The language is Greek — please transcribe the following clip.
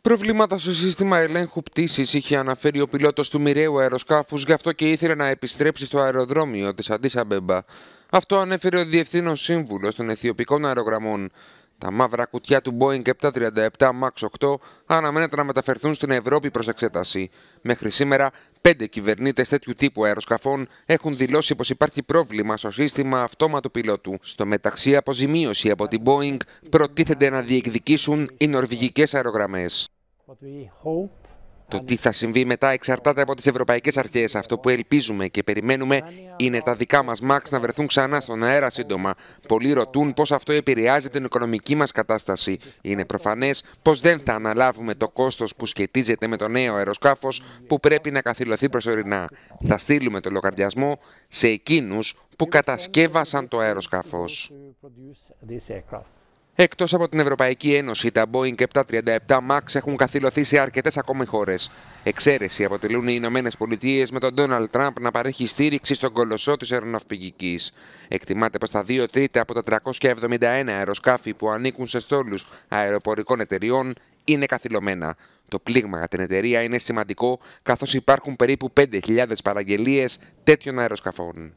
Προβλήματα στο σύστημα ελέγχου πτήσης είχε αναφέρει ο πιλότος του μοιραίου αεροσκάφους, γι' αυτό και ήθελε να επιστρέψει στο αεροδρόμιο της Αντίσα Μπέμπα. Αυτό ανέφερε ο Διευθύνων Σύμβουλος των Αιθιοπικών Αερογραμμών. Τα μαύρα κουτιά του Boeing 737 MAX 8 αναμένεται να μεταφερθούν στην Ευρώπη προς εξέταση. Μέχρι σήμερα, πέντε κυβερνήτες τέτοιου τύπου αεροσκαφών έχουν δηλώσει πως υπάρχει πρόβλημα στο σύστημα αυτόματου πιλότου. Στο μεταξύ, αποζημίωση από την Boeing προτίθενται να διεκδικήσουν οι νορβηγικές αερογραμμές. Το τι θα συμβεί μετά εξαρτάται από τις ευρωπαϊκές αρχές. Αυτό που ελπίζουμε και περιμένουμε είναι τα δικά μας μάξ να βρεθούν ξανά στον αέρα σύντομα. Πολλοί ρωτούν πώς αυτό επηρεάζει την οικονομική μας κατάσταση. Είναι προφανές πως δεν θα αναλάβουμε το κόστος που σχετίζεται με το νέο αεροσκάφος που πρέπει να καθυλωθεί προσωρινά. Θα στείλουμε το λογαριασμό σε εκείνους που κατασκεύασαν το αεροσκάφος. Εκτός από την Ευρωπαϊκή Ένωση, τα Boeing 737 MAX έχουν καθυλωθεί σε αρκετές ακόμη χώρες. Εξαίρεση αποτελούν οι Ηνωμένες Πολιτείες με τον Ντόναλτ Τραμπ να παρέχει στήριξη στον κολοσσό της αεροναυπηγικής. Εκτιμάται πως τα 2 τρίτα από τα 371 αεροσκάφη που ανήκουν σε στόλους αεροπορικών εταιριών είναι καθυλωμένα. Το πλήγμα για την εταιρεία είναι σημαντικό καθώς υπάρχουν περίπου 5.000 παραγγελίες τέτοιων αεροσκαφών.